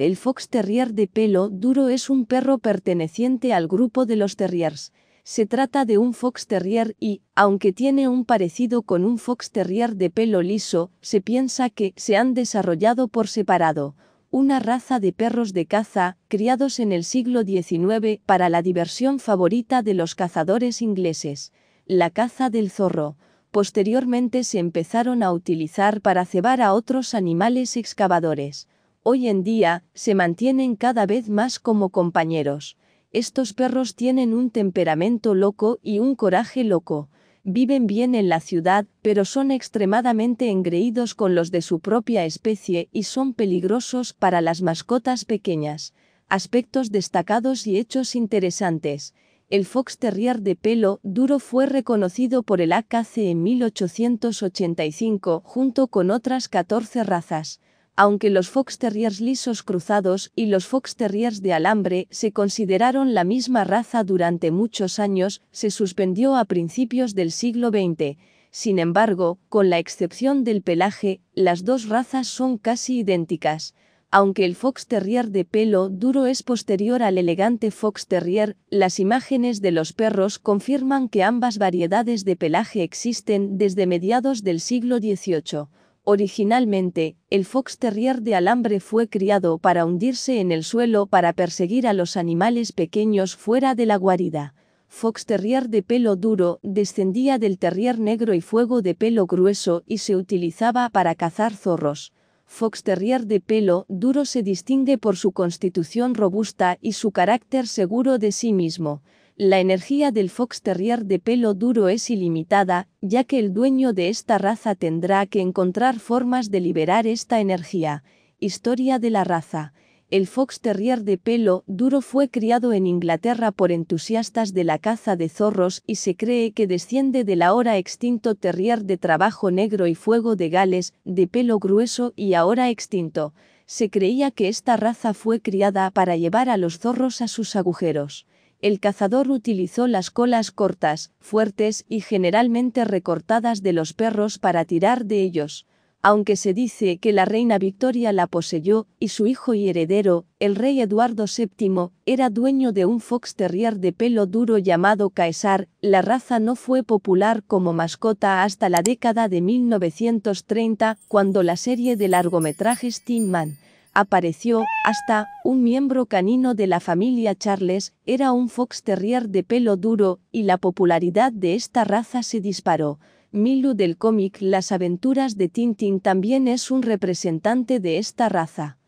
El Fox Terrier de pelo duro es un perro perteneciente al grupo de los terriers. Se trata de un Fox Terrier y, aunque tiene un parecido con un Fox Terrier de pelo liso, se piensa que se han desarrollado por separado una raza de perros de caza, criados en el siglo XIX para la diversión favorita de los cazadores ingleses, la caza del zorro. Posteriormente se empezaron a utilizar para cebar a otros animales excavadores hoy en día, se mantienen cada vez más como compañeros. Estos perros tienen un temperamento loco y un coraje loco. Viven bien en la ciudad, pero son extremadamente engreídos con los de su propia especie y son peligrosos para las mascotas pequeñas. Aspectos destacados y hechos interesantes. El Fox Terrier de pelo duro fue reconocido por el AKC en 1885 junto con otras 14 razas aunque los Fox Terriers lisos cruzados y los Fox Terriers de alambre se consideraron la misma raza durante muchos años, se suspendió a principios del siglo XX. Sin embargo, con la excepción del pelaje, las dos razas son casi idénticas. Aunque el Fox Terrier de pelo duro es posterior al elegante Fox Terrier, las imágenes de los perros confirman que ambas variedades de pelaje existen desde mediados del siglo XVIII. Originalmente, el fox terrier de alambre fue criado para hundirse en el suelo para perseguir a los animales pequeños fuera de la guarida. Fox terrier de pelo duro descendía del terrier negro y fuego de pelo grueso y se utilizaba para cazar zorros. Fox terrier de pelo duro se distingue por su constitución robusta y su carácter seguro de sí mismo. La energía del Fox Terrier de pelo duro es ilimitada, ya que el dueño de esta raza tendrá que encontrar formas de liberar esta energía. Historia de la raza. El Fox Terrier de pelo duro fue criado en Inglaterra por entusiastas de la caza de zorros y se cree que desciende del ahora extinto Terrier de trabajo negro y fuego de Gales, de pelo grueso y ahora extinto. Se creía que esta raza fue criada para llevar a los zorros a sus agujeros el cazador utilizó las colas cortas, fuertes y generalmente recortadas de los perros para tirar de ellos. Aunque se dice que la reina Victoria la poseyó y su hijo y heredero, el rey Eduardo VII, era dueño de un fox terrier de pelo duro llamado Caesar, la raza no fue popular como mascota hasta la década de 1930, cuando la serie de largometrajes Tin Man apareció, hasta, un miembro canino de la familia Charles, era un fox terrier de pelo duro, y la popularidad de esta raza se disparó. Milu del cómic Las aventuras de Tintin también es un representante de esta raza.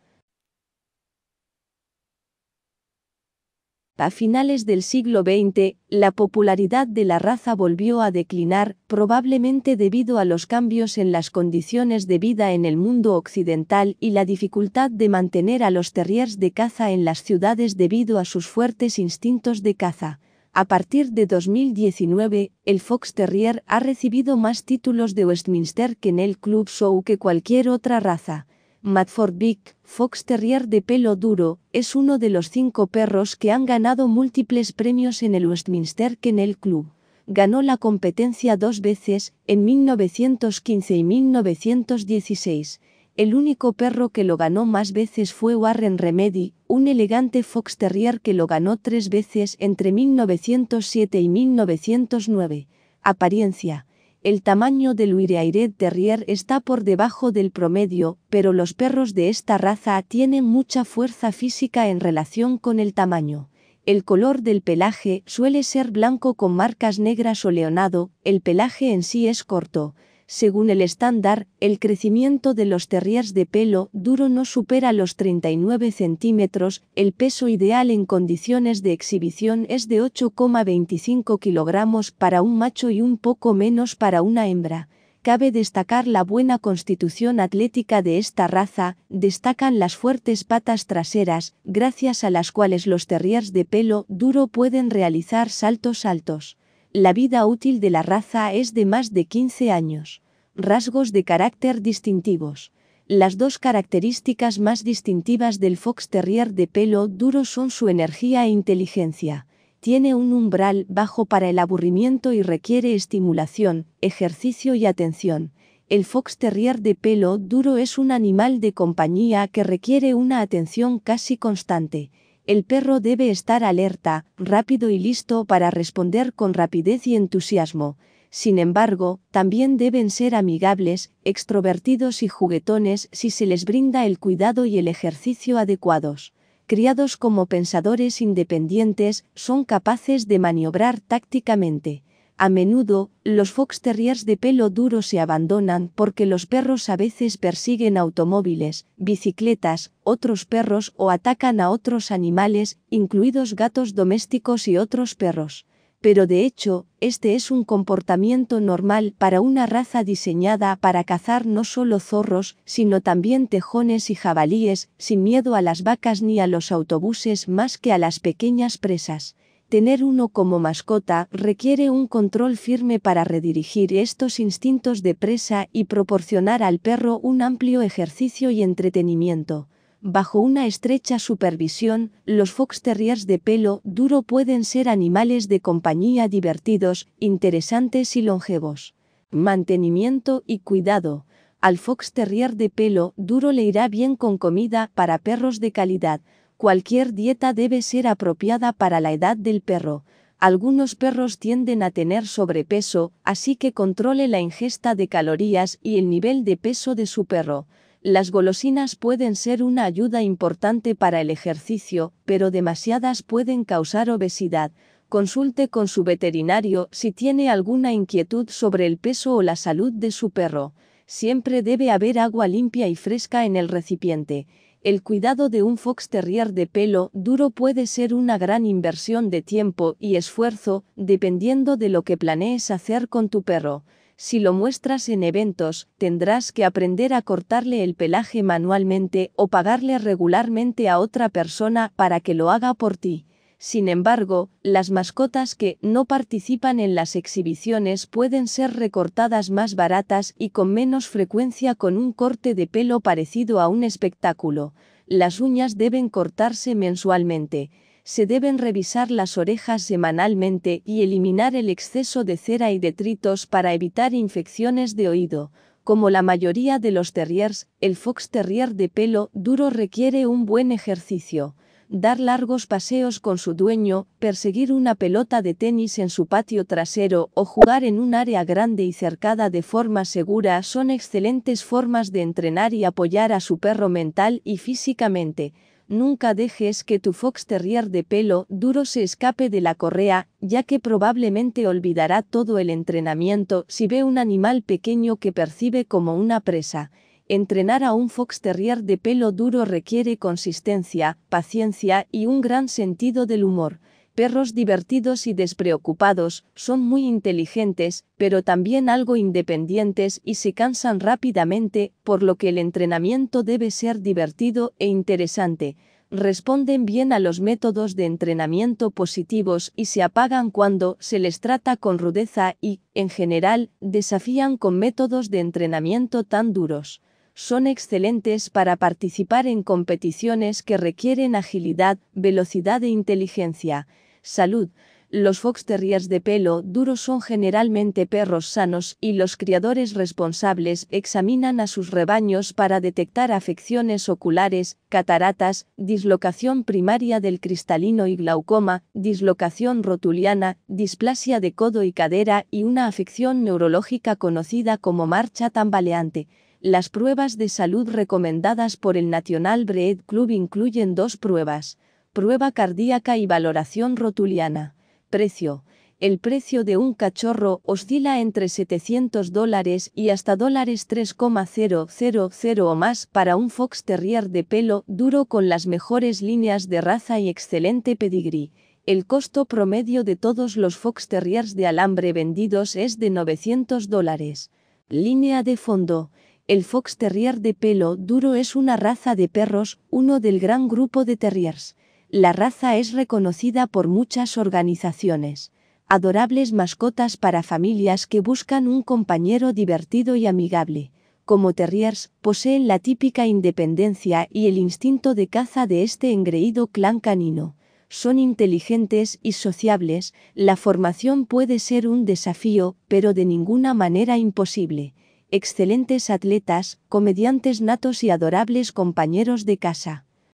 A finales del siglo XX, la popularidad de la raza volvió a declinar, probablemente debido a los cambios en las condiciones de vida en el mundo occidental y la dificultad de mantener a los terriers de caza en las ciudades debido a sus fuertes instintos de caza. A partir de 2019, el Fox Terrier ha recibido más títulos de Westminster que en el Club Show que cualquier otra raza. Matford Vic, Fox Terrier de pelo duro, es uno de los cinco perros que han ganado múltiples premios en el Westminster Kennel Club. Ganó la competencia dos veces, en 1915 y 1916. El único perro que lo ganó más veces fue Warren Remedy, un elegante Fox Terrier que lo ganó tres veces entre 1907 y 1909. Apariencia el tamaño del Airet Terrier está por debajo del promedio, pero los perros de esta raza tienen mucha fuerza física en relación con el tamaño. El color del pelaje suele ser blanco con marcas negras o leonado, el pelaje en sí es corto, según el estándar, el crecimiento de los terriers de pelo duro no supera los 39 centímetros, el peso ideal en condiciones de exhibición es de 8,25 kilogramos para un macho y un poco menos para una hembra. Cabe destacar la buena constitución atlética de esta raza, destacan las fuertes patas traseras, gracias a las cuales los terriers de pelo duro pueden realizar saltos altos. La vida útil de la raza es de más de 15 años. Rasgos de carácter distintivos. Las dos características más distintivas del Fox Terrier de pelo duro son su energía e inteligencia. Tiene un umbral bajo para el aburrimiento y requiere estimulación, ejercicio y atención. El Fox Terrier de pelo duro es un animal de compañía que requiere una atención casi constante el perro debe estar alerta, rápido y listo para responder con rapidez y entusiasmo. Sin embargo, también deben ser amigables, extrovertidos y juguetones si se les brinda el cuidado y el ejercicio adecuados. Criados como pensadores independientes, son capaces de maniobrar tácticamente a menudo, los fox terriers de pelo duro se abandonan porque los perros a veces persiguen automóviles, bicicletas, otros perros o atacan a otros animales, incluidos gatos domésticos y otros perros. Pero de hecho, este es un comportamiento normal para una raza diseñada para cazar no solo zorros, sino también tejones y jabalíes, sin miedo a las vacas ni a los autobuses más que a las pequeñas presas Tener uno como mascota requiere un control firme para redirigir estos instintos de presa y proporcionar al perro un amplio ejercicio y entretenimiento. Bajo una estrecha supervisión, los fox terriers de pelo duro pueden ser animales de compañía divertidos, interesantes y longevos. Mantenimiento y cuidado. Al fox terrier de pelo duro le irá bien con comida para perros de calidad, Cualquier dieta debe ser apropiada para la edad del perro. Algunos perros tienden a tener sobrepeso, así que controle la ingesta de calorías y el nivel de peso de su perro. Las golosinas pueden ser una ayuda importante para el ejercicio, pero demasiadas pueden causar obesidad. Consulte con su veterinario si tiene alguna inquietud sobre el peso o la salud de su perro. Siempre debe haber agua limpia y fresca en el recipiente el cuidado de un fox terrier de pelo duro puede ser una gran inversión de tiempo y esfuerzo, dependiendo de lo que planees hacer con tu perro. Si lo muestras en eventos, tendrás que aprender a cortarle el pelaje manualmente o pagarle regularmente a otra persona para que lo haga por ti. Sin embargo, las mascotas que no participan en las exhibiciones pueden ser recortadas más baratas y con menos frecuencia con un corte de pelo parecido a un espectáculo. Las uñas deben cortarse mensualmente. Se deben revisar las orejas semanalmente y eliminar el exceso de cera y detritos para evitar infecciones de oído. Como la mayoría de los terriers, el fox terrier de pelo duro requiere un buen ejercicio dar largos paseos con su dueño, perseguir una pelota de tenis en su patio trasero o jugar en un área grande y cercada de forma segura son excelentes formas de entrenar y apoyar a su perro mental y físicamente. Nunca dejes que tu fox terrier de pelo duro se escape de la correa, ya que probablemente olvidará todo el entrenamiento si ve un animal pequeño que percibe como una presa. Entrenar a un fox terrier de pelo duro requiere consistencia, paciencia y un gran sentido del humor. Perros divertidos y despreocupados, son muy inteligentes, pero también algo independientes y se cansan rápidamente, por lo que el entrenamiento debe ser divertido e interesante responden bien a los métodos de entrenamiento positivos y se apagan cuando se les trata con rudeza y, en general, desafían con métodos de entrenamiento tan duros son excelentes para participar en competiciones que requieren agilidad, velocidad e inteligencia. Salud. Los fox terriers de pelo duro son generalmente perros sanos y los criadores responsables examinan a sus rebaños para detectar afecciones oculares, cataratas, dislocación primaria del cristalino y glaucoma, dislocación rotuliana, displasia de codo y cadera y una afección neurológica conocida como marcha tambaleante. Las pruebas de salud recomendadas por el National Breed Club incluyen dos pruebas, prueba cardíaca y valoración rotuliana. Precio. El precio de un cachorro oscila entre 700 dólares y hasta dólares 3,000 o más para un fox terrier de pelo duro con las mejores líneas de raza y excelente pedigrí. El costo promedio de todos los fox terriers de alambre vendidos es de 900 dólares. Línea de fondo. El Fox Terrier de pelo duro es una raza de perros, uno del gran grupo de terriers. La raza es reconocida por muchas organizaciones. Adorables mascotas para familias que buscan un compañero divertido y amigable. Como terriers, poseen la típica independencia y el instinto de caza de este engreído clan canino. Son inteligentes y sociables, la formación puede ser un desafío, pero de ninguna manera imposible excelentes atletas, comediantes natos y adorables compañeros de casa.